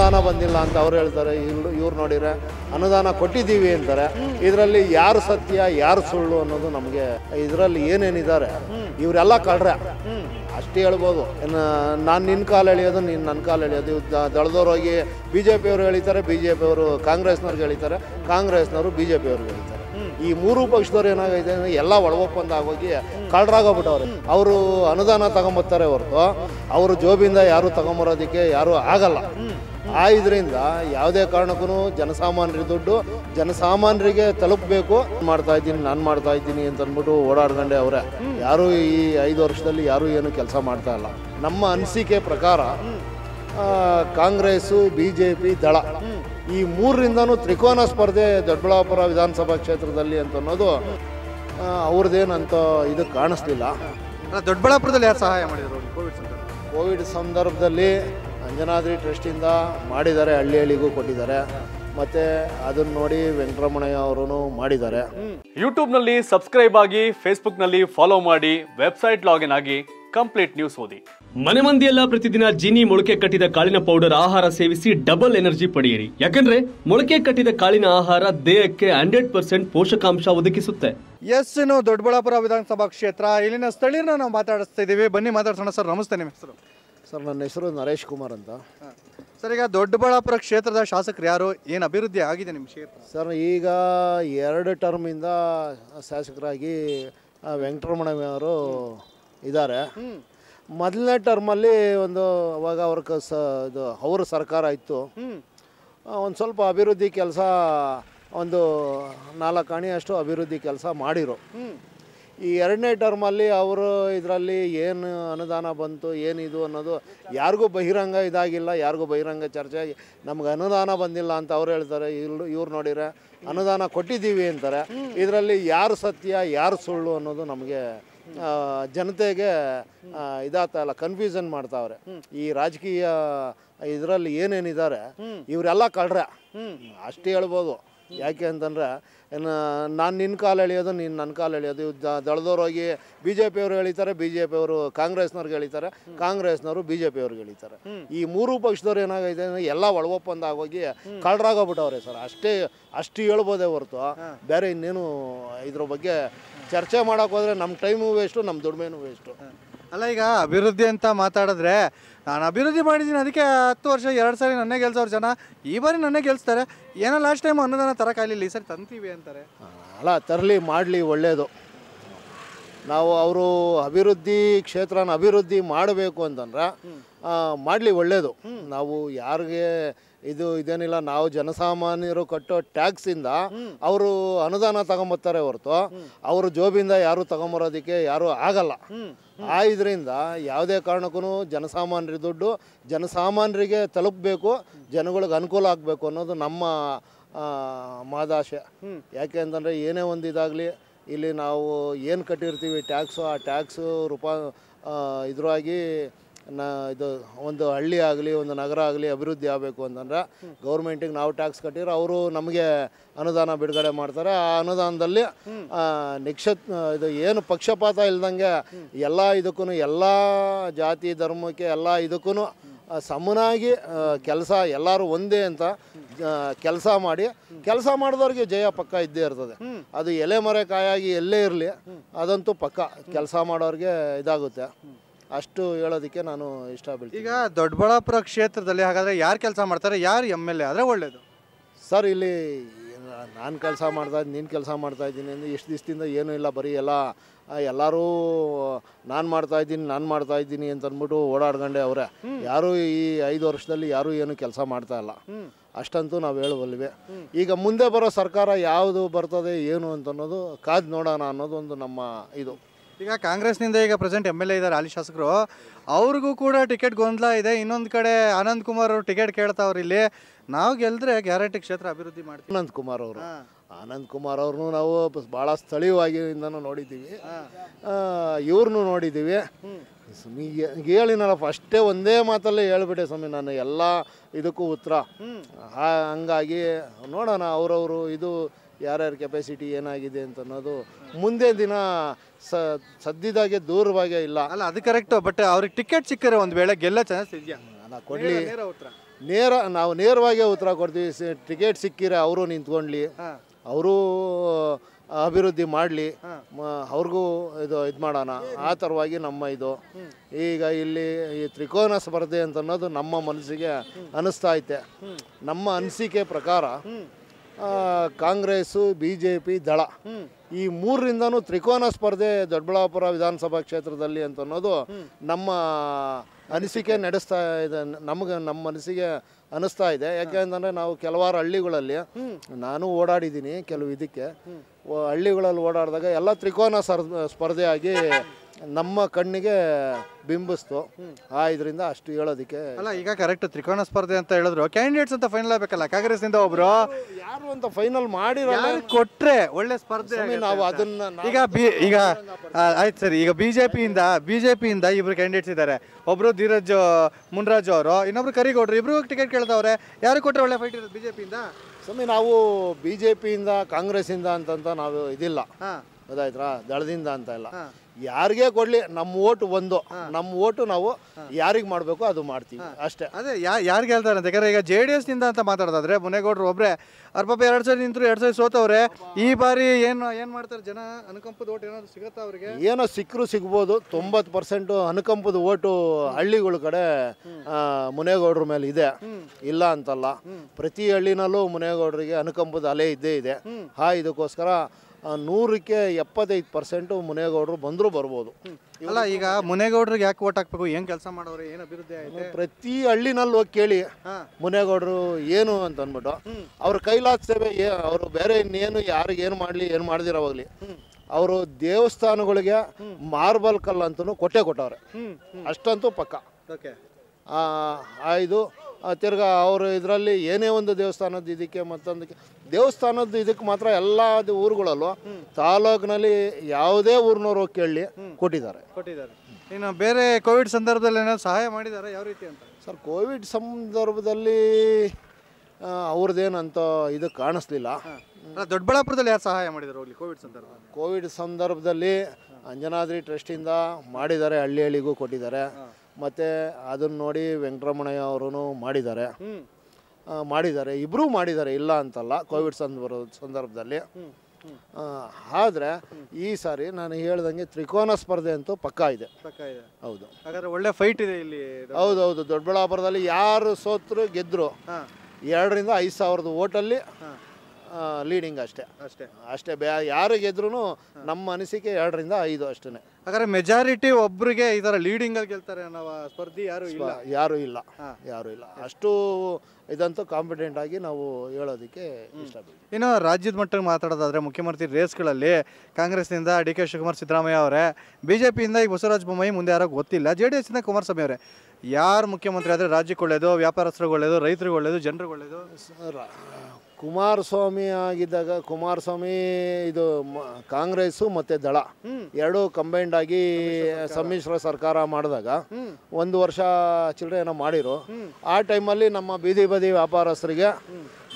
ಅನುದಾನ ಬಂದಿಲ್ಲ ಅಂತ ಅವ್ರು ಹೇಳ್ತಾರೆ ಇವ್ರು ಇವ್ರು ನೋಡಿದ್ರೆ ಅನುದಾನ ಕೊಟ್ಟಿದ್ದೀವಿ ಅಂತಾರೆ ಇದರಲ್ಲಿ ಯಾರು ಸತ್ಯ ಯಾರು ಸುಳ್ಳು ಅನ್ನೋದು ನಮಗೆ ಇದರಲ್ಲಿ ಏನೇನಿದ್ದಾರೆ ಇವರೆಲ್ಲ ಕಳ್ರೆ ಅಷ್ಟೇ ಹೇಳ್ಬೋದು ನಾನು ನಿನ್ನ ಕಾಲು ಎಳೆಯೋದು ನೀನು ನನ್ನ ಕಾಲು ಎಳೆಯೋದು ದಳದವ್ರು ಹೋಗಿ ಬಿ ಜೆ ಪಿಯವರು ಎಳಿತಾರೆ ಬಿ ಜೆ ಪಿಯವರು ಕಾಂಗ್ರೆಸ್ನವ್ರಿಗೆ ಎಳಿತಾರೆ ಕಾಂಗ್ರೆಸ್ನವರು ಬಿ ಜೆ ಪಿಯವ್ರಿಗೆ ಎಳಿತಾರೆ ಈ ಮೂರು ಪಕ್ಷದವ್ರು ಏನಾಗೈತೆ ಅಂದರೆ ಎಲ್ಲ ಒಳಗೊಪ್ಪಂದ ಆಗೋಗಿ ಕಳ್ರಾಗೋಗ್ಬಿಟ್ಟವ್ರೆ ಅವರು ಅನುದಾನ ತಗೊಂಬತ್ತಾರೆ ಹೊರತು ಅವರು ಜೋಬಿಂದ ಯಾರು ತಗೊಂಬರೋದಕ್ಕೆ ಯಾರೂ ಆಗಲ್ಲ ಇದರಿಂದ ಯಾವುದೇ ಕಾರಣಕ್ಕೂ ಜನಸಾಮಾನ್ಯರಿಗೆ ದುಡ್ಡು ಜನಸಾಮಾನ್ಯರಿಗೆ ತಲುಪಬೇಕು ಮಾಡ್ತಾ ಇದ್ದೀನಿ ನಾನು ಮಾಡ್ತಾ ಇದ್ದೀನಿ ಅಂತ ಅಂದ್ಬಿಟ್ಟು ಓಡಾಡ್ಕೊಂಡೆ ಅವರೇ ಯಾರು ಈ ಐದು ವರ್ಷದಲ್ಲಿ ಯಾರು ಏನು ಕೆಲಸ ಮಾಡ್ತಾ ಇಲ್ಲ ನಮ್ಮ ಅನಿಸಿಕೆ ಪ್ರಕಾರ ಕಾಂಗ್ರೆಸ್ಸು ಬಿ ಜೆ ಪಿ ದಳ ಈ ಮೂರರಿಂದನೂ ತ್ರಿಕೋನ ಸ್ಪರ್ಧೆ ದೊಡ್ಡಬಳ್ಳಾಪುರ ವಿಧಾನಸಭಾ ಕ್ಷೇತ್ರದಲ್ಲಿ ಅಂತ ಅನ್ನೋದು ಅಂತ ಇದು ಕಾಣಿಸ್ಲಿಲ್ಲ ದೊಡ್ಡಬಳ್ಳಾಪುರದಲ್ಲಿ ಯಾರು ಸಹಾಯ ಮಾಡಿದರು ಕೋವಿಡ್ ಸಂದರ್ಭದಲ್ಲಿ ಅಂಜನಾದ್ರಿ ಟ್ರಸ್ಟಿಂದ ಮಾಡಿದ್ದಾರೆ ಹಳ್ಳಿ ಹಳ್ಳಿಗೂ ಕೊಟ್ಟಿದ್ದಾರೆ ಮತ್ತೆ ಅದನ್ನ ನೋಡಿ ವೆಂಕಟರಮಣಯ್ಯ ಅವರು ಮಾಡಿದ್ದಾರೆ ಯೂಟ್ಯೂಬ್ನಲ್ಲಿ ಸಬ್ಸ್ಕ್ರೈಬ್ ಆಗಿ ಫೇಸ್ಬುಕ್ನಲ್ಲಿ ಫಾಲೋ ಮಾಡಿ ವೆಬ್ಸೈಟ್ ಲಾಗಿನ್ ಆಗಿ ಕಂಪ್ಲೀಟ್ ನ್ಯೂಸ್ ಓದಿ ಮನೆ ಮಂದಿಯೆಲ್ಲ ಪ್ರತಿದಿನ ಜೀನಿ ಮೊಳಕೆ ಕಟ್ಟಿದ ಕಾಳಿನ ಪೌಡರ್ ಆಹಾರ ಸೇವಿಸಿ ಡಬಲ್ ಎನರ್ಜಿ ಪಡೆಯಿರಿ ಯಾಕಂದ್ರೆ ಮೊಳಕೆ ಕಟ್ಟಿದ ಕಾಳಿನ ಆಹಾರ ದೇಹಕ್ಕೆ ಹಂಡ್ರೆಡ್ ಪರ್ಸೆಂಟ್ ಪೋಷಕಾಂಶ ಒದಗಿಸುತ್ತೆ ಎಸ್ ದೊಡ್ಡಬಳ್ಳಾಪುರ ವಿಧಾನಸಭಾ ಕ್ಷೇತ್ರ ಇಲ್ಲಿನ ಸ್ಥಳೀಯರನ್ನ ನಾವು ಮಾತಾಡಿಸ್ತಾ ಇದ್ದೀವಿ ಬನ್ನಿ ಮಾತಾಡ್ಸೋಣ ಸರ್ ನಮಸ್ತೆ ನಿಮ್ಮ ಹೆಸರು ಸರ್ ನನ್ನ ಹೆಸರು ನರೇಶ್ ಕುಮಾರ್ ಅಂತ ಸರ್ ಈಗ ದೊಡ್ಡಬಳ್ಳಾಪುರ ಕ್ಷೇತ್ರದ ಶಾಸಕರು ಯಾರು ಏನು ಅಭಿವೃದ್ಧಿ ಆಗಿದೆ ನಿಮ್ಮ ಕ್ಷೇತ್ರ ಸರ್ ಈಗ ಎರಡು ಟರ್ಮಿಂದ ಶಾಸಕರಾಗಿ ಅವರು ಇದ್ದಾರೆ ಮೊದಲನೇ ಟರ್ಮಲ್ಲಿ ಒಂದು ಅವಾಗ ಅವ್ರ ಸ ಇದು ಅವ್ರ ಸರ್ಕಾರ ಇತ್ತು ಒಂದು ಸ್ವಲ್ಪ ಅಭಿವೃದ್ಧಿ ಕೆಲಸ ಒಂದು ನಾಲ್ಕು ಅಣಿಯಷ್ಟು ಅಭಿವೃದ್ಧಿ ಕೆಲಸ ಮಾಡಿರು ಈ ಎರಡನೇ ಟರ್ಮಲ್ಲಿ ಅವರು ಇದರಲ್ಲಿ ಏನು ಅನುದಾನ ಬಂತು ಏನಿದು ಅನ್ನೋದು ಯಾರಿಗೂ ಬಹಿರಂಗ ಇದಾಗಿಲ್ಲ ಯಾರಿಗೂ ಬಹಿರಂಗ ಚರ್ಚೆ ನಮ್ಗೆ ಅನುದಾನ ಬಂದಿಲ್ಲ ಅಂತ ಅವ್ರು ಹೇಳ್ತಾರೆ ಇಲ್ಲಿ ಇವ್ರು ನೋಡಿದ್ರೆ ಅನುದಾನ ಕೊಟ್ಟಿದ್ದೀವಿ ಅಂತಾರೆ ಇದರಲ್ಲಿ ಯಾರು ಸತ್ಯ ಯಾರು ಸುಳ್ಳು ಅನ್ನೋದು ನಮಗೆ ಜನತೆಗೆ ಇದಾಗ್ತಾ ಇಲ್ಲ ಕನ್ಫ್ಯೂಷನ್ ಮಾಡ್ತಾವ್ರೆ ಈ ರಾಜಕೀಯ ಇದರಲ್ಲಿ ಏನೇನಿದ್ದಾರೆ ಇವರೆಲ್ಲ ಕಳ್ರೆ ಅಷ್ಟು ಹೇಳ್ಬೋದು ಯಾಕೆ ಅಂತಂದ್ರೆ ನಾನು ನಿನ್ನ ಕಾಲು ಎಳೆಯೋದು ನೀನು ನನ್ನ ಕಾಲು ಎಳೆಯೋದು ದಳದವ್ರು ಹೋಗಿ ಬಿ ಜೆ ಪಿಯವರು ಎಳಿತಾರೆ ಬಿ ಜೆ ಪಿಯವರು ಕಾಂಗ್ರೆಸ್ನವ್ರಿಗೆ ಎಳಿತಾರೆ ಕಾಂಗ್ರೆಸ್ನವರು ಬಿ ಜೆ ಪಿಯವ್ರಿಗೆ ಎಳಿತಾರೆ ಈ ಮೂರು ಪಕ್ಷದವ್ರು ಏನಾಗೈತೆ ಎಲ್ಲ ಒಳಗೊಪ್ಪಂದಾಗೋಗಿ ಹೋಗಿ ಆಗೋಗಿ ಕಳ್ರಾಗೋಗ್ಬಿಟ್ಟವ್ರೆ ಸರ್ ಅಷ್ಟೇ ಅಷ್ಟು ಹೇಳ್ಬೋದೇ ಹೊರತು ಬೇರೆ ಇನ್ನೇನು ಇದ್ರ ಬಗ್ಗೆ ಚರ್ಚೆ ಮಾಡೋಕ್ಕೋದ್ರೆ ನಮ್ಮ ಟೈಮು ವೇಸ್ಟು ನಮ್ಮ ದುಡಿಮೆನೂ ವೇಸ್ಟು ಅಲ್ಲ ಈಗ ಅಭಿವೃದ್ಧಿ ಅಂತ ಮಾತಾಡಿದ್ರೆ ನಾನು ಅಭಿವೃದ್ಧಿ ಮಾಡಿದ್ದೀನಿ ಅದಕ್ಕೆ ಹತ್ತು ವರ್ಷ ಎರಡು ಸಾರಿ ನನ್ನೇ ಗೆಲ್ಸೋರು ಜನ ಈ ಬಾರಿ ನನ್ನೇ ಗೆಲ್ಸ್ತಾರೆ ಏನೋ ಲಾಸ್ಟ್ ಟೈಮ್ ಅನ್ನೋದನ್ನ ತರೋಕ್ಕಾಗಲಿಲ್ಲ ಈ ಸರಿ ತಂತೀವಿ ಅಂತಾರೆ ಅಲ್ಲ ತರಲಿ ಮಾಡಲಿ ಒಳ್ಳೆಯದು ನಾವು ಅವರು ಅಭಿವೃದ್ಧಿ ಕ್ಷೇತ್ರನ ಅಭಿವೃದ್ಧಿ ಮಾಡಬೇಕು ಅಂತಂದ್ರೆ ಮಾಡಲಿ ಒಳ್ಳೆಯದು ನಾವು ಯಾರಿಗೆ ಇದು ಇದೇನಿಲ್ಲ ನಾವು ಜನಸಾಮಾನ್ಯರು ಕಟ್ಟೋ ಟ್ಯಾಕ್ಸಿಂದ ಅವರು ಅನುದಾನ ತಗೊಂಬತ್ತಾರೆ ಹೊರತು ಅವರು ಜೋಬಿಂದ ಯಾರು ತಗೊಂಬರೋದಕ್ಕೆ ಯಾರು ಆಗಲ್ಲ ಆ ಇದರಿಂದ ಯಾವುದೇ ಕಾರಣಕ್ಕೂ ಜನಸಾಮಾನ್ಯರ ದುಡ್ಡು ಜನಸಾಮಾನ್ಯರಿಗೆ ತಲುಪಬೇಕು ಜನಗಳಿಗೆ ಅನುಕೂಲ ಆಗಬೇಕು ಅನ್ನೋದು ನಮ್ಮ ಮಾದಾಶೆ ಯಾಕೆ ಅಂತಂದರೆ ಏನೇ ಒಂದು ಇದಾಗಲಿ ಇಲ್ಲಿ ನಾವು ಏನು ಕಟ್ಟಿರ್ತೀವಿ ಟ್ಯಾಕ್ಸು ಆ ಟ್ಯಾಕ್ಸು ರೂಪ ಇದ್ರಾಗಿ ನ ಇದು ಒಂದು ಹಳ್ಳಿ ಆಗಲಿ ಒಂದು ನಗರ ಆಗಲಿ ಅಭಿವೃದ್ಧಿ ಆಗಬೇಕು ಅಂತಂದ್ರೆ ಗೌರ್ಮೆಂಟಿಗೆ ನಾವು ಟ್ಯಾಕ್ಸ್ ಕಟ್ಟಿದ್ರೆ ಅವರು ನಮಗೆ ಅನುದಾನ ಬಿಡುಗಡೆ ಮಾಡ್ತಾರೆ ಆ ಅನುದಾನದಲ್ಲಿ ನಿಕ್ಷ ಇದು ಏನು ಪಕ್ಷಪಾತ ಇಲ್ದಂಗೆ ಎಲ್ಲ ಇದಕ್ಕೂ ಎಲ್ಲ ಜಾತಿ ಧರ್ಮಕ್ಕೆ ಎಲ್ಲ ಇದಕ್ಕೂ ಸಮನಾಗಿ ಕೆಲಸ ಎಲ್ಲರೂ ಒಂದೇ ಅಂತ ಕೆಲಸ ಮಾಡಿ ಕೆಲಸ ಮಾಡಿದವ್ರಿಗೆ ಜಯ ಪಕ್ಕ ಇದ್ದೇ ಇರ್ತದೆ ಅದು ಎಲೆ ಕಾಯಾಗಿ ಎಲ್ಲೇ ಇರಲಿ ಅದಂತೂ ಪಕ್ಕ ಕೆಲಸ ಮಾಡೋರಿಗೆ ಇದಾಗುತ್ತೆ ಅಷ್ಟು ಹೇಳೋದಕ್ಕೆ ನಾನು ಇಷ್ಟ ಈಗ ದೊಡ್ಡಬಳ್ಳಾಪುರ ಕ್ಷೇತ್ರದಲ್ಲಿ ಹಾಗಾದರೆ ಯಾರು ಕೆಲಸ ಮಾಡ್ತಾರೆ ಯಾರು ಎಮ್ ಎಲ್ ಎ ಆದರೆ ಒಳ್ಳೆಯದು ಸರ್ ಇಲ್ಲಿ ನಾನು ಕೆಲಸ ಮಾಡ್ತಾ ನೀನು ಕೆಲಸ ಮಾಡ್ತಾ ಇದ್ದೀನಿ ಅಂದರೆ ಎಷ್ಟು ದಿವಸದಿಂದ ಏನೂ ಇಲ್ಲ ಬರೀ ಎಲ್ಲ ಎಲ್ಲರೂ ನಾನು ಮಾಡ್ತಾ ಇದ್ದೀನಿ ನಾನು ಮಾಡ್ತಾ ಇದ್ದೀನಿ ಅಂತ ಅಂದ್ಬಿಟ್ಟು ಓಡಾಡ್ಕೊಂಡೆ ಅವರೇ ಯಾರೂ ಈ ಐದು ವರ್ಷದಲ್ಲಿ ಯಾರೂ ಏನು ಕೆಲಸ ಮಾಡ್ತಾ ಇಲ್ಲ ಅಷ್ಟಂತೂ ನಾವು ಹೇಳ್ಬಲ್ವಿ ಈಗ ಮುಂದೆ ಬರೋ ಸರ್ಕಾರ ಯಾವುದು ಬರ್ತದೆ ಏನು ಅಂತ ಅನ್ನೋದು ಕಾದು ನೋಡೋಣ ಅನ್ನೋದು ಒಂದು ನಮ್ಮ ಇದು ಈಗ ಕಾಂಗ್ರೆಸ್ನಿಂದ ಈಗ ಪ್ರೆಸೆಂಟ್ ಎಮ್ ಎಲ್ ಎ ಇದ್ದಾರೆ ಹಾಲಿ ಶಾಸಕರು ಅವ್ರಿಗೂ ಕೂಡ ಟಿಕೆಟ್ ಗೊಂದಲ ಇದೆ ಇನ್ನೊಂದು ಕಡೆ ಆನಂದ್ ಕುಮಾರ್ ಅವರು ಟಿಕೆಟ್ ಕೇಳ್ತಾವ್ರು ಇಲ್ಲಿ ನಾವು ಗೆಲ್ದ್ರೆ ಗ್ಯಾರಂಟಿ ಕ್ಷೇತ್ರ ಅಭಿವೃದ್ಧಿ ಮಾಡ್ತೀವಿ ಆನಂದ್ ಕುಮಾರ್ ಅವರು ಆನಂದ್ ಕುಮಾರ್ ಅವ್ರನ್ನೂ ನಾವು ಭಾಳ ಸ್ಥಳೀಯವಾಗಿಂದ ನೋಡಿದ್ದೀವಿ ಇವ್ರನ್ನೂ ನೋಡಿದ್ದೀವಿ ಹೇಳಿನಲ್ಲ ಫಸ್ಟೇ ಒಂದೇ ಮಾತಲ್ಲೇ ಹೇಳ್ಬಿಟ್ಟೆ ಸ್ವಾಮಿ ನಾನು ಎಲ್ಲ ಇದಕ್ಕೂ ಉತ್ತರ ಹಂಗಾಗಿ ನೋಡೋಣ ಅವರವರು ಇದು ಯಾರ್ಯಾರ ಕೆಪಾಸಿಟಿ ಏನಾಗಿದೆ ಅಂತ ಅನ್ನೋದು ಮುಂದೆ ದಿನ ಸ ಸದ್ದಿದಾಗೆ ದೂರವಾಗೇ ಇಲ್ಲ ಅಲ್ಲ ಅದು ಕರೆಕ್ಟ್ ಬಟ್ ಅವ್ರಿಗೆ ಟಿಕೆಟ್ ಸಿಕ್ಕರೆ ಒಂದು ವೇಳೆ ಗೆಲ್ಲ ಚಾನ್ಸ್ ಇದೆಯಾ ಕೊಡಲಿ ನೇರ ನಾವು ನೇರವಾಗೇ ಉತ್ತರ ಕೊಡ್ತೀವಿ ಟಿಕೆಟ್ ಸಿಕ್ಕಿರೆ ಅವರು ನಿಂತ್ಕೊಂಡ್ಲಿ ಅವರು ಅಭಿವೃದ್ಧಿ ಮಾಡಲಿ ಅವ್ರಿಗೂ ಇದು ಇದು ಮಾಡೋಣ ಆ ಥರವಾಗಿ ನಮ್ಮ ಇದು ಈಗ ಇಲ್ಲಿ ಈ ತ್ರಿಕೋನ ಸ್ಪರ್ಧೆ ಅಂತ ಅನ್ನೋದು ನಮ್ಮ ಮನಸ್ಸಿಗೆ ಅನಿಸ್ತಾ ಐತೆ ನಮ್ಮ ಅನಿಸಿಕೆ ಪ್ರಕಾರ ಕಾಂಗ್ರೆಸ್ಸು ಬಿ ಜೆ ಪಿ ದಳ ಈ ಮೂರರಿಂದನೂ ತ್ರಿಕೋನ ಸ್ಪರ್ಧೆ ದೊಡ್ಡಬಳ್ಳಾಪುರ ವಿಧಾನಸಭಾ ಕ್ಷೇತ್ರದಲ್ಲಿ ಅಂತ ಅನ್ನೋದು ನಮ್ಮ ಅನಿಸಿಕೆ ನಡೆಸ್ತಾ ಇದೆ ನಮಗೆ ನಮ್ಮ ಮನಸ್ಸಿಗೆ ಅನಿಸ್ತಾ ಇದೆ ಯಾಕೆಂದರೆ ನಾವು ಕೆಲವಾರು ಹಳ್ಳಿಗಳಲ್ಲಿ ನಾನು ಓಡಾಡಿದ್ದೀನಿ ಕೆಲವು ಇದಕ್ಕೆ ಹಳ್ಳಿಗಳಲ್ಲಿ ಓಡಾಡಿದಾಗ ಎಲ್ಲ ತ್ರಿಕೋನ ಸರ್ ಸ್ಪರ್ಧೆಯಾಗಿ ನಮ್ಮ ಕಣ್ಣಿಗೆ ಬಿಂಬಿಸ್ತು ಆ ಇದರಿಂದ ಅಷ್ಟು ಹೇಳೋದಕ್ಕೆ ಅಲ್ಲ ಈಗ ಕರೆಕ್ಟ್ ತ್ರಿಕೋನ ಸ್ಪರ್ಧೆ ಅಂತ ಹೇಳಿದ್ರು ಕ್ಯಾಂಡಿಡೇಟ್ಸ್ ಅಂತ ಫೈನಲ್ ಆಗಬೇಕಲ್ಲ ಕಾಂಗ್ರೆಸ್ ಇಂದ ಒಬ್ರು ಯಾರು ಅಂತ ಫೈನಲ್ ಮಾಡಿರೋ ಕೊಟ್ರೆ ಒಳ್ಳೆ ಸ್ಪರ್ಧೆ ನಾವು ಅದನ್ನ ಈಗ ಬಿ ಈಗ ಆಯ್ತು ಸರಿ ಈಗ ಬಿಜೆಪಿಯಿಂದ ಬಿಜೆಪಿಯಿಂದ ಇಬ್ರು ಕ್ಯಾಂಡಿಡೇಟ್ಸ್ ಇದ್ದಾರೆ ಒಬ್ರು ಧೀರಜ್ ಮುನ್ರಾಜ್ ಅವರು ಇನ್ನೊಬ್ರು ಕರಿಗೌಡ್ರು ಇಬ್ರು ಟಿಕೆಟ್ ಕೇಳ್ತಾವ್ರೆ ಯಾರು ಕೊಟ್ರೆ ಒಳ್ಳೆ ಫೈಟ್ ಇರೋದು ಬಿಜೆಪಿಯಿಂದ ಸ್ವಾಮಿ ನಾವು ಬಿ ಜೆ ಪಿಯಿಂದ ಕಾಂಗ್ರೆಸ್ಸಿಂದ ಅಂತಂತ ನಾವು ಇದಿಲ್ಲ ಗೊತ್ತಾಯ್ತರಾ ದಳದಿಂದ ಅಂತ ಇಲ್ಲ ಯಾರಿಗೆ ಕೊಡ್ಲಿ ನಮ್ಮ ಓಟು ಒಂದು ನಮ್ಮ ಓಟು ನಾವು ಯಾರಿಗೆ ಮಾಡ್ಬೇಕು ಅದು ಮಾಡ್ತೀವಿ ಅಷ್ಟೇ ಅದೇ ಯಾರಿಗೆ ಹೇಳ್ತಾರೆ ಅಂತ ಯಾಕಂದ್ರೆ ಈಗ ಜೆ ಡಿ ಎಸ್ ನಿಂದ ಅಂತ ಮಾತಾಡೋದಾದ್ರೆ ಮುನೇಗೌಡರು ಒಬ್ಬರೇ ಅವ್ರ ಪಾಪ ಎರಡು ಸಾವಿರ ನಿಂತರು ಎರಡು ಸಾವಿರ ಸೋತವ್ರೆ ಈ ಬಾರಿ ಏನು ಏನು ಮಾಡ್ತಾರೆ ಜನ ಅನುಕಂಪದ ಓಟ್ ಏನಾದ್ರು ಸಿಗುತ್ತಾ ಅವ್ರಿಗೆ ಏನೋ ಸಿಕ್ಕರು ಸಿಗ್ಬೋದು ತೊಂಬತ್ತು ಪರ್ಸೆಂಟು ಅನುಕಂಪದ ಓಟು ಹಳ್ಳಿಗಳ ಕಡೆ ಮುನೇಗೌಡ್ರ ಮೇಲೆ ಇದೆ ಇಲ್ಲ ಅಂತಲ್ಲ ಪ್ರತಿ ಹಳ್ಳಿನಲ್ಲೂ ಮುನೇಗೌಡರಿಗೆ ಅನುಕಂಪದ ಅಲೆ ಇದ್ದೇ ಇದೆ ಹಾ ಇದಕ್ಕೋಸ್ಕರ ನೂರಕ್ಕೆ ಎಪ್ಪತ್ತೈದು ಪರ್ಸೆಂಟು ಮುನೇಗೌಡರು ಬಂದರೂ ಬರ್ಬೋದು ಅಲ್ಲ ಈಗ ಮುನೇಗೌಡ್ರಿಗೆ ಯಾಕೆ ಓಟ್ ಹಾಕ್ಬೇಕು ಏನು ಕೆಲಸ ಮಾಡೋರು ಏನು ಅಭಿವೃದ್ಧಿ ಪ್ರತಿ ಹಳ್ಳಿನಲ್ಲಿ ಹೋಗಿ ಕೇಳಿ ಮುನೇಗೌಡರು ಏನು ಅಂತ ಅಂದ್ಬಿಟ್ಟು ಅವ್ರ ಕೈಲಾದ ಸೇವೆ ಅವರು ಬೇರೆ ಇನ್ನೇನು ಯಾರಿಗೆ ಏನು ಮಾಡಲಿ ಏನು ಮಾಡಿದಿರವಾಗಲಿ ಅವರು ದೇವಸ್ಥಾನಗಳಿಗೆ ಮಾರ್ಬಲ್ ಕಲ್ಲು ಅಂತಲೂ ಕೊಟ್ಟೆ ಕೊಟ್ಟವ್ರೆ ಅಷ್ಟಂತೂ ಪಕ್ಕ ಇದು ತಿರ್ಗ ಅವರು ಇದರಲ್ಲಿ ಏನೇ ಒಂದು ದೇವಸ್ಥಾನದ ಇದಕ್ಕೆ ಮತ್ತೊಂದಕ್ಕೆ ದೇವಸ್ಥಾನದ ಇದಕ್ಕೆ ಮಾತ್ರ ಎಲ್ಲ ಊರುಗಳಲ್ಲೂ ತಾಲೂಕಿನಲ್ಲಿ ಯಾವುದೇ ಊರಿನವರು ಕೇಳಿ ಕೊಟ್ಟಿದ್ದಾರೆ ಕೊಟ್ಟಿದ್ದಾರೆ ಇನ್ನು ಬೇರೆ ಕೋವಿಡ್ ಸಂದರ್ಭದಲ್ಲಿ ಏನಾದ್ರು ಸಹಾಯ ಮಾಡಿದ್ದಾರೆ ಯಾವ ರೀತಿ ಅಂತ ಸರ್ ಕೋವಿಡ್ ಸಂದರ್ಭದಲ್ಲಿ ಅವ್ರದ್ದೇನಂತ ಇದು ಕಾಣಿಸ್ಲಿಲ್ಲ ದೊಡ್ಡಬಳ್ಳಾಪುರದಲ್ಲಿ ಯಾರು ಸಹಾಯ ಮಾಡಿದ್ದಾರೆ ಅಲ್ಲಿ ಕೋವಿಡ್ ಸಂದರ್ಭ ಕೋವಿಡ್ ಸಂದರ್ಭದಲ್ಲಿ ಅಂಜನಾದ್ರಿ ಟ್ರಸ್ಟಿಂದ ಮಾಡಿದ್ದಾರೆ ಹಳ್ಳಿ ಹಳ್ಳಿಗೂ ಕೊಟ್ಟಿದ್ದಾರೆ ಮತ್ತು ಅದನ್ನ ನೋಡಿ ವೆಂಕಟರಮಣಯ್ಯ ಅವರು ಮಾಡಿದ್ದಾರೆ ಮಾಡಿದ್ದಾರೆ ಇಬ್ಬರೂ ಮಾಡಿದ್ದಾರೆ ಇಲ್ಲ ಅಂತಲ್ಲ ಕೋವಿಡ್ ಸಂದರ್ ಸಂದರ್ಭದಲ್ಲಿ ಆದರೆ ಈ ಸಾರಿ ನಾನು ಹೇಳ್ದಂಗೆ ತ್ರಿಕೋನ ಸ್ಪರ್ಧೆ ಅಂತೂ ಪಕ್ಕಾ ಇದೆ ಹೌದು ಒಳ್ಳೆ ಫೈಟ್ ಇದೆ ಇಲ್ಲಿ ಹೌದು ಹೌದು ದೊಡ್ಡಬಳ್ಳಾಪುರದಲ್ಲಿ ಯಾರು ಸೋತ್ರು ಗೆದ್ದರು ಎರಡರಿಂದ ಐದು ಸಾವಿರದ ಓಟಲ್ಲಿ ಲೀಡಿಂಗ್ ಅಷ್ಟೇ ಅಷ್ಟೇ ಅಷ್ಟೇ ಬೇ ಯಾರು ಗೆದ್ರೂ ನಮ್ಮ ಅನಿಸಿಕೆ ಎರಡರಿಂದ ಐದು ಅಷ್ಟೇ ಹಾಗಾದ್ರೆ ಮೆಜಾರಿಟಿ ಒಬ್ಬರಿಗೆ ಈ ಥರ ಲೀಡಿಂಗಲ್ಲಿ ಗೆಲ್ತಾರೆ ಅನ್ನೋ ಸ್ಪರ್ಧಿ ಯಾರು ಇಲ್ಲ ಯಾರು ಇಲ್ಲ ಯಾರು ಇಲ್ಲ ಅಷ್ಟು ಇದಂತೂ ಕಾಂಪಿಟೆಂಟ್ ಆಗಿ ನಾವು ಹೇಳೋದಕ್ಕೆ ಇಷ್ಟ ಇನ್ನು ರಾಜ್ಯದ ಮಟ್ಟಕ್ಕೆ ಮಾತಾಡೋದಾದರೆ ಮುಖ್ಯಮಂತ್ರಿ ರೇಸ್ಗಳಲ್ಲಿ ಕಾಂಗ್ರೆಸ್ನಿಂದ ಡಿ ಕೆ ಶಿವಕುಮಾರ್ ಸಿದ್ದರಾಮಯ್ಯ ಅವರೇ ಬಿ ಜೆ ಪಿಯಿಂದ ಈಗ ಬಸವರಾಜ ಬೊಮ್ಮಾಯಿ ಮುಂದೆ ಯಾರೋ ಗೊತ್ತಿಲ್ಲ ಜೆ ಡಿ ಕುಮಾರ್ ಕುಮಾರಸ್ವಾಮಿ ಅವರೇ ಯಾರು ಮುಖ್ಯಮಂತ್ರಿ ಆದರೆ ರಾಜ್ಯಕ್ಕೆ ಒಳ್ಳೇದು ವ್ಯಾಪಾರಸ್ಥರಿಗೆ ಒಳ್ಳೇದು ರೈತರಿಗೆ ಒಳ್ಳೇದು ಜನರಿಗೆ ಒಳ್ಳೇದು ಕುಮಾರಸ್ವಾಮಿ ಆಗಿದ್ದಾಗ ಕುಮಾರಸ್ವಾಮಿ ಇದು ಕಾಂಗ್ರೆಸ್ಸು ಮತ್ತು ದಳ ಎರಡೂ ಕಂಬೈಂಡ್ ಆಗಿ ಸಮ್ಮಿಶ್ರ ಸರ್ಕಾರ ಮಾಡಿದಾಗ ಒಂದು ವರ್ಷ ಚಿಲ್ಡ್ರೇನ ಏನೋ ಮಾಡಿರು ಆ ಟೈಮಲ್ಲಿ ನಮ್ಮ ಬೀದಿ ಬದಿ ವ್ಯಾಪಾರಸ್ಥರಿಗೆ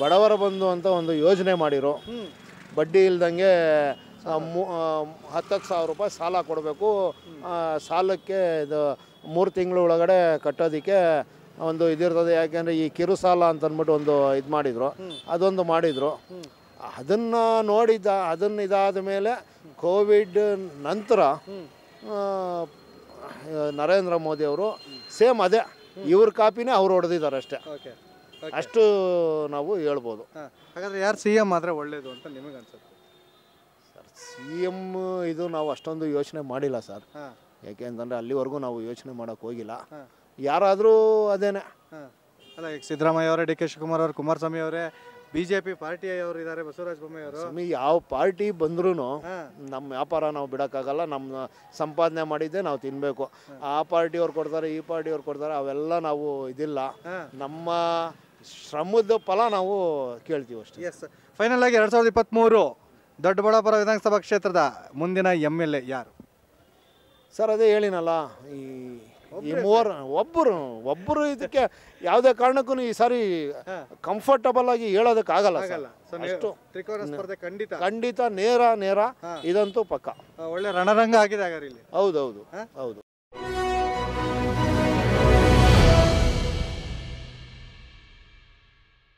ಬಡವರ ಬಂದು ಅಂತ ಒಂದು ಯೋಜನೆ ಮಾಡಿರು ಬಡ್ಡಿ ಇಲ್ದಂಗೆ ಹತ್ತು ಸಾವಿರ ರೂಪಾಯಿ ಸಾಲ ಕೊಡಬೇಕು ಸಾಲಕ್ಕೆ ಇದು ಮೂರು ತಿಂಗಳ ಒಳಗಡೆ ಕಟ್ಟೋದಕ್ಕೆ ಒಂದು ಇದಿರ್ತದೆ ಯಾಕೆಂದರೆ ಈ ಕಿರುಸಾಲ ಅಂತ ಅಂದ್ಬಿಟ್ಟು ಒಂದು ಇದು ಮಾಡಿದರು ಅದೊಂದು ಮಾಡಿದರು ಅದನ್ನು ನೋಡಿದ್ದ ಅದನ್ನು ಇದಾದ ಮೇಲೆ ಕೋವಿಡ್ ನಂತರ ನರೇಂದ್ರ ಮೋದಿ ಅವರು ಸೇಮ್ ಅದೇ ಇವ್ರ ಕಾಪಿನೇ ಅವ್ರು ಹೊಡೆದಿದ್ದಾರೆ ಅಷ್ಟೇ ಅಷ್ಟು ನಾವು ಹೇಳ್ಬೋದು ಹಾಗಾದರೆ ಯಾರು ಸಿ ಎಮ್ ಆದರೆ ಒಳ್ಳೇದು ಅಂತ ನಿಮಗೆ ಅನ್ಸುತ್ತೆ ಸರ್ ಸಿ ಎಮ್ ಇದು ನಾವು ಅಷ್ಟೊಂದು ಯೋಚನೆ ಮಾಡಿಲ್ಲ ಸರ್ ಯಾಕೆ ಅಂತಂದರೆ ಅಲ್ಲಿವರೆಗೂ ನಾವು ಯೋಚನೆ ಮಾಡೋಕ್ಕೆ ಹೋಗಿಲ್ಲ ಯಾರಾದರೂ ಅದೇನೆ ಅಲ್ಲ ಈಗ ಸಿದ್ದರಾಮಯ್ಯ ಅವರೇ ಡಿ ಕೆ ಶಿವಕುಮಾರ್ ಅವರು ಕುಮಾರಸ್ವಾಮಿ ಅವರೇ ಬಿ ಜೆ ಪಿ ಪಾರ್ಟಿಯವರು ಇದಾರೆ ಬಸವರಾಜ ಬೊಮ್ಮಾಯಿ ಅವರು ಸ್ವಾಮಿ ಯಾವ ಪಾರ್ಟಿ ಬಂದ್ರೂ ನಮ್ಮ ವ್ಯಾಪಾರ ನಾವು ಬಿಡೋಕ್ಕಾಗಲ್ಲ ನಮ್ಮ ಸಂಪಾದನೆ ಮಾಡಿದ್ದೆ ನಾವು ತಿನ್ನಬೇಕು ಆ ಪಾರ್ಟಿಯವ್ರು ಕೊಡ್ತಾರೆ ಈ ಪಾರ್ಟಿಯವ್ರು ಕೊಡ್ತಾರೆ ಅವೆಲ್ಲ ನಾವು ಇದಿಲ್ಲ ನಮ್ಮ ಶ್ರಮದ ಫಲ ನಾವು ಕೇಳ್ತೀವಿ ಅಷ್ಟೇ ಎಸ್ ಫೈನಲ್ ಆಗಿ ಎರಡು ಸಾವಿರದ ಇಪ್ಪತ್ತ್ಮೂರು ದೊಡ್ಡಬಳ್ಳಾಪುರ ವಿಧಾನಸಭಾ ಕ್ಷೇತ್ರದ ಮುಂದಿನ ಎಮ್ ಎಲ್ ಎ ಯಾರು ಸರ್ ಅದೇ ಹೇಳಿನಲ್ಲ ಈ ಈ ಮೂವರು ಒಬ್ಬರು ಒಬ್ಬರು ಇದಕ್ಕೆ ಯಾವುದೇ ಕಾರಣಕ್ಕೂ ಈ ಸಾರಿ ಕಂಫರ್ಟಬಲ್ ಆಗಿ ಹೇಳೋದಕ್ಕೆ ಆಗಲ್ಲ ಖಂಡಿತ ಖಂಡಿತ ನೇರ ನೇರ ಇದಂತೂ ಪಕ್ಕ ಒಳ್ಳೆ ರಣರಂಗ ಆಗಿದೆ ಇಲ್ಲಿ ಹೌದೌದು ಹೌದು